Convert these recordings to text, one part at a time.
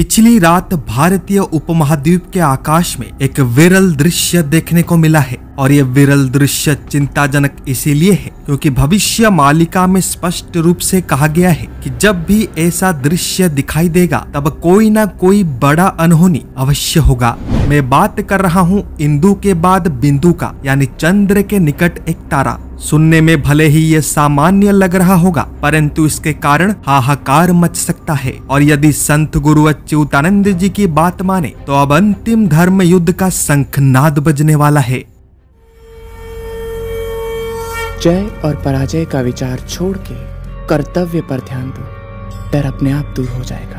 पिछली रात भारतीय उपमहाद्वीप के आकाश में एक विरल दृश्य देखने को मिला है और ये विरल दृश्य चिंताजनक इसीलिए है क्योंकि भविष्य मालिका में स्पष्ट रूप से कहा गया है कि जब भी ऐसा दृश्य दिखाई देगा तब कोई ना कोई बड़ा अनहोनी अवश्य होगा मैं बात कर रहा हूँ इंदु के बाद बिंदु का यानी चंद्र के निकट एक तारा सुनने में भले ही ये सामान्य लग रहा होगा परंतु इसके कारण हाहाकार मच सकता है और यदि संत गुरु अच्युतानंद जी की बात माने तो अब अंतिम धर्म युद्ध का शंखनाद बजने वाला है जय और पराजय का विचार छोड़ के कर्तव्य पर ध्यान दो डर अपने आप दूर हो जाएगा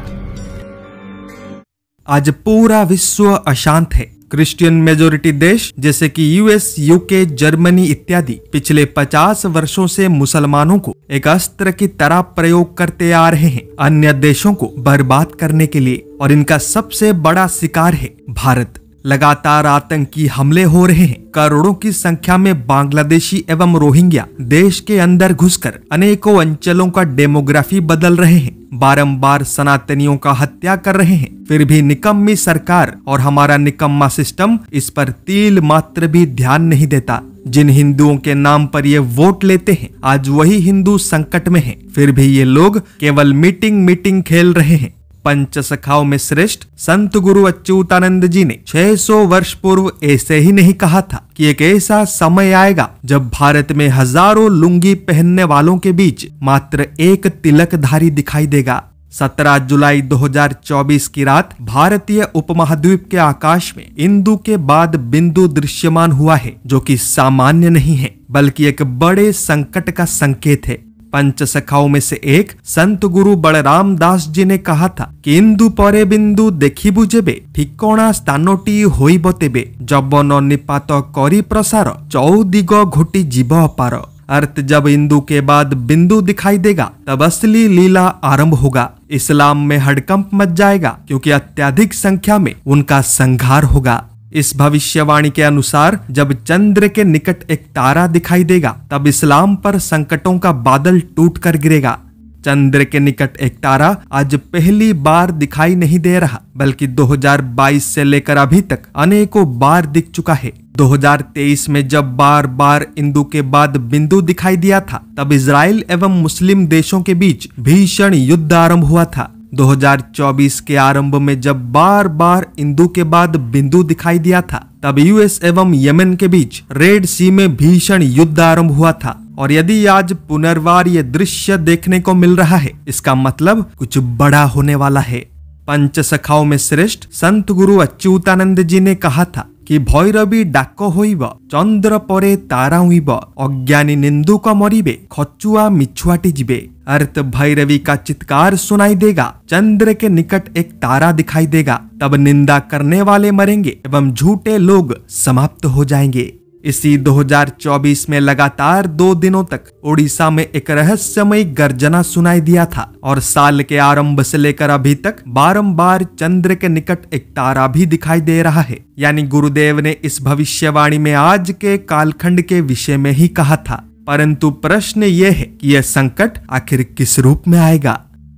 आज पूरा विश्व अशांत है क्रिश्चियन मेजोरिटी देश जैसे कि यूएस यूके जर्मनी इत्यादि पिछले 50 वर्षों से मुसलमानों को एक अस्त्र की तरह प्रयोग करते आ रहे हैं अन्य देशों को बर्बाद करने के लिए और इनका सबसे बड़ा शिकार है भारत लगातार आतंकी हमले हो रहे हैं करोड़ों की संख्या में बांग्लादेशी एवं रोहिंग्या देश के अंदर घुसकर अनेकों अंचलों का डेमोग्राफी बदल रहे हैं बारंबार सनातनियों का हत्या कर रहे हैं फिर भी निकम्मी सरकार और हमारा निकम्मा सिस्टम इस पर तिल मात्र भी ध्यान नहीं देता जिन हिंदुओं के नाम पर ये वोट लेते हैं आज वही हिंदू संकट में हैं। फिर भी ये लोग केवल मीटिंग मीटिंग खेल रहे हैं पंच सखाओ में श्रेष्ठ संत गुरु अच्युतानंद जी ने 600 वर्ष पूर्व ऐसे ही नहीं कहा था कि एक ऐसा समय आएगा जब भारत में हजारों लुंगी पहनने वालों के बीच मात्र एक तिलकधारी दिखाई देगा 17 जुलाई 2024 की रात भारतीय उपमहाद्वीप के आकाश में इंदु के बाद बिंदु दृश्यमान हुआ है जो कि सामान्य नहीं है बल्कि एक बड़े संकट का संकेत है पंच सखाओ में से एक संत गुरु बलराम दास जी ने कहा था किंदु परे बिंदु देखिबु जेबे ठिकणा स्थानटी होइब तेबे जबन निपात करी प्रसार चौदिग घोटी जीव अपार अर्थ जब इंदु के बाद बिंदु दिखाई देगा तब असली लीला आरंभ होगा इस्लाम में हडकंप मच जाएगा क्योंकि अत्यधिक संख्या में उनका संघार होगा इस भविष्यवाणी के अनुसार जब चंद्र के निकट एक तारा दिखाई देगा तब इस्लाम पर संकटों का बादल टूट कर गिरेगा चंद्र के निकट एक तारा आज पहली बार दिखाई नहीं दे रहा बल्कि 2022 से लेकर अभी तक अनेकों बार दिख चुका है 2023 में जब बार बार इंदु के बाद बिंदु दिखाई दिया था तब इसराइल एवं मुस्लिम देशों के बीच भीषण युद्ध आरंभ हुआ था 2024 के आरंभ में जब बार बार इंदु के बाद बिंदु दिखाई दिया था तब यूएस एवं यमन के बीच रेड सी में भीषण युद्ध आरंभ हुआ था और यदि आज पुनर्वार ये दृश्य देखने को मिल रहा है इसका मतलब कुछ बड़ा होने वाला है पंच सखाओं में श्रेष्ठ संत गुरु अच्युतानंद जी ने कहा था कि भैरवी डाक हो चंद्र परे तारा हुई अज्ञानी निंदुक मरिबे खचुआ मिछुआटी जीवे अर्थ भैरवी का चित्कार सुनाई देगा चंद्र के निकट एक तारा दिखाई देगा तब निंदा करने वाले मरेंगे एवं झूठे लोग समाप्त हो जाएंगे इसी 2024 में लगातार दो दिनों तक ओडिशा में एक रहस्यमय गर्जना सुनाई दिया था और साल के आरंभ से लेकर अभी तक बारंबार चंद्र के निकट एक तारा भी दिखाई दे रहा है यानी गुरुदेव ने इस भविष्यवाणी में आज के कालखंड के विषय में ही कहा था परंतु प्रश्न यह है कि यह संकट आखिर किस रूप में आएगा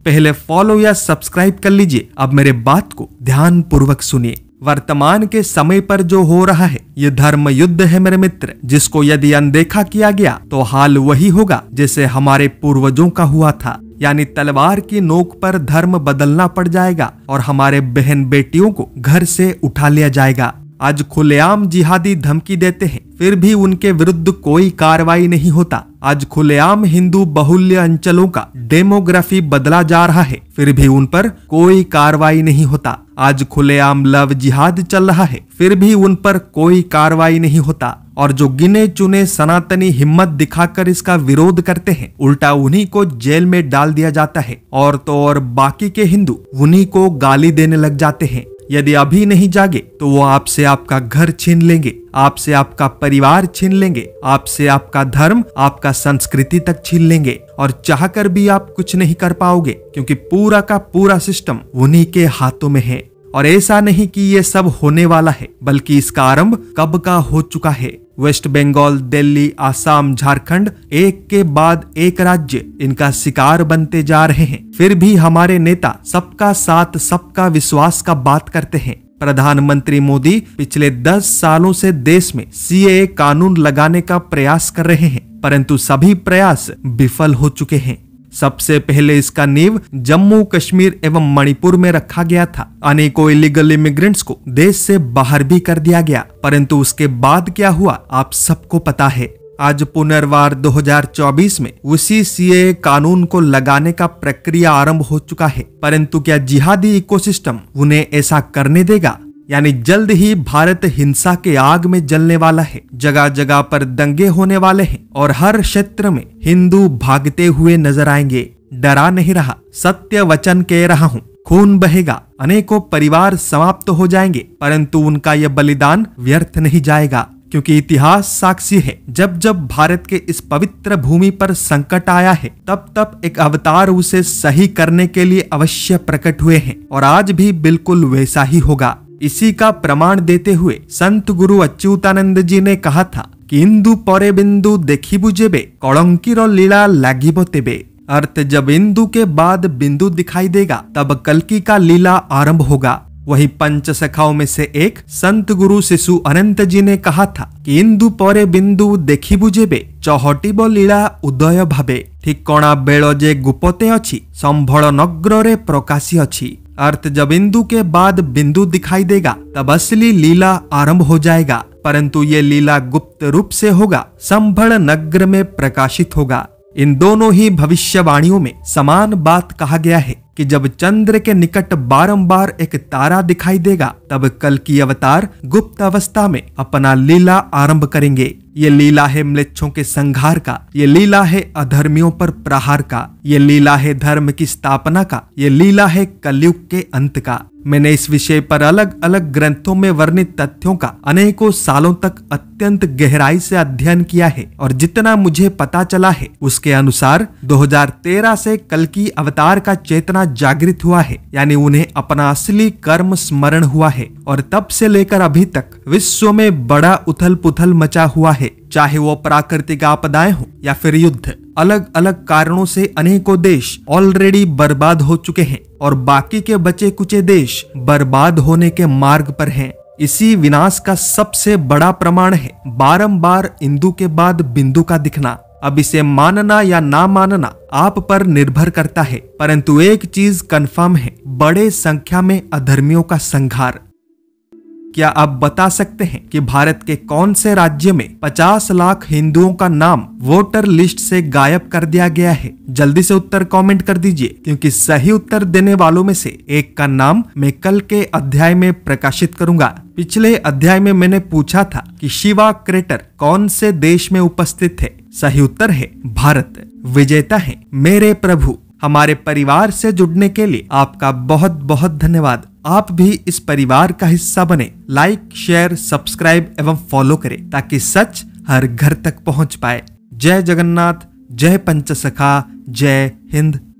पहले फॉलो या सब्सक्राइब कर लीजिए अब मेरे बात को ध्यान पूर्वक सुनिए वर्तमान के समय पर जो हो रहा है ये धर्म युद्ध है मेरे मित्र जिसको यदि अनदेखा किया गया तो हाल वही होगा जैसे हमारे पूर्वजों का हुआ था यानी तलवार की नोक पर धर्म बदलना पड़ जाएगा और हमारे बहन बेटियों को घर से उठा लिया जाएगा आज खुलेआम जिहादी धमकी देते हैं फिर भी उनके विरुद्ध कोई कार्रवाई नहीं होता आज खुलेआम हिंदू बहुल्य अंचलों का डेमोग्राफी बदला जा रहा है फिर भी उन पर कोई कार्रवाई नहीं होता आज खुलेआम लव जिहाद चल रहा है फिर भी उन पर कोई कार्रवाई नहीं होता और जो गिने चुने सनातनी हिम्मत दिखाकर इसका विरोध करते हैं उल्टा उन्हीं को जेल में डाल दिया जाता है और तो और बाकी के हिंदू उन्हीं को गाली देने लग जाते हैं यदि अभी नहीं जागे तो वो आपसे आपका घर छीन लेंगे आपसे आपका परिवार छीन लेंगे आपसे आपका धर्म आपका संस्कृति तक छीन लेंगे और चाहकर भी आप कुछ नहीं कर पाओगे क्योंकि पूरा का पूरा सिस्टम उन्हीं के हाथों में है और ऐसा नहीं कि ये सब होने वाला है बल्कि इसका आरंभ कब का हो चुका है वेस्ट बंगाल दिल्ली आसाम झारखंड एक के बाद एक राज्य इनका शिकार बनते जा रहे हैं फिर भी हमारे नेता सबका साथ सबका विश्वास का बात करते हैं प्रधानमंत्री मोदी पिछले 10 सालों से देश में सी कानून लगाने का प्रयास कर रहे हैं परंतु सभी प्रयास विफल हो चुके हैं सबसे पहले इसका नींव जम्मू कश्मीर एवं मणिपुर में रखा गया था अनेकों इलीगल इमिग्रेंट्स को देश से बाहर भी कर दिया गया परंतु उसके बाद क्या हुआ आप सबको पता है आज पुनर्वार 2024 में उसी सीए कानून को लगाने का प्रक्रिया आरंभ हो चुका है परंतु क्या जिहादी इकोसिस्टम उन्हें ऐसा करने देगा यानी जल्द ही भारत हिंसा के आग में जलने वाला है जगह जगह पर दंगे होने वाले हैं और हर क्षेत्र में हिंदू भागते हुए नजर आएंगे डरा नहीं रहा सत्य वचन कह रहा हूँ खून बहेगा अनेकों परिवार समाप्त हो जाएंगे परंतु उनका यह बलिदान व्यर्थ नहीं जाएगा क्योंकि इतिहास साक्षी है जब जब भारत के इस पवित्र भूमि पर संकट आया है तब तब एक अवतार उसे सही करने के लिए अवश्य प्रकट हुए हैं और आज भी बिल्कुल वैसा ही होगा इसी का प्रमाण देते हुए संत गुरु अच्युतानंद जी ने कहा था कि इंदु परे बिंदु देखिबू जेबे कलंकीर लीला लागिब तेबे अर्थ जब इंदु के बाद बिंदु दिखाई देगा तब कलकी का लीला आरंभ होगा वही पंच सखाओं में से एक संत गुरु शिशु अनंत जी ने कहा था कि इंदु परे बिंदु देखिबू जेबे ଚହଟିବ लीला उदय भावे ଠିକଣା बेल जे ଗୁପତେ संभल नग्र रे प्रकाशी अच्छी अर्थ जब इंदु के बाद बिंदु दिखाई देगा तब असली लीला आरंभ हो जाएगा परंतु ये लीला गुप्त रूप से होगा संभल नग्र में प्रकाशित होगा इन दोनों ही भविष्यवाणियों में समान बात कहा गया है कि जब चंद्र के निकट बारंबार एक तारा दिखाई देगा तब कल की अवतार गुप्त अवस्था में अपना लीला आरंभ करेंगे ये लीला है मृक्षों के संघार का ये लीला है अधर्मियों पर प्रहार का ये लीला है धर्म की स्थापना का ये लीला है कलयुग के अंत का मैंने इस विषय पर अलग अलग ग्रंथों में वर्णित तथ्यों का अनेकों सालों तक अत्यंत गहराई से अध्ययन किया है और जितना मुझे पता चला है उसके अनुसार 2013 से कल की अवतार का चेतना जागृत हुआ है यानी उन्हें अपना असली कर्म स्मरण हुआ है और तब से लेकर अभी तक विश्व में बड़ा उथल पुथल मचा हुआ है चाहे वो प्राकृतिक आपदाएं हो या फिर युद्ध अलग अलग कारणों से अनेकों देश ऑलरेडी बर्बाद हो चुके हैं और बाकी के बचे कुचे देश बर्बाद होने के मार्ग पर हैं इसी विनाश का सबसे बड़ा प्रमाण है बारंबार इंदु के बाद बिंदु का दिखना अब इसे मानना या ना मानना आप पर निर्भर करता है परंतु एक चीज कंफर्म है बड़े संख्या में अधर्मियों का संघार क्या आप बता सकते हैं कि भारत के कौन से राज्य में 50 लाख हिंदुओं का नाम वोटर लिस्ट से गायब कर दिया गया है जल्दी से उत्तर कमेंट कर दीजिए क्योंकि सही उत्तर देने वालों में से एक का नाम मैं कल के अध्याय में प्रकाशित करूंगा पिछले अध्याय में मैंने पूछा था कि शिवा क्रेटर कौन से देश में उपस्थित है सही उत्तर है भारत विजेता है मेरे प्रभु हमारे परिवार से जुड़ने के लिए आपका बहुत बहुत धन्यवाद आप भी इस परिवार का हिस्सा बने लाइक शेयर सब्सक्राइब एवं फॉलो करें ताकि सच हर घर तक पहुंच पाए जय जगन्नाथ जय पंचसखा जय हिंद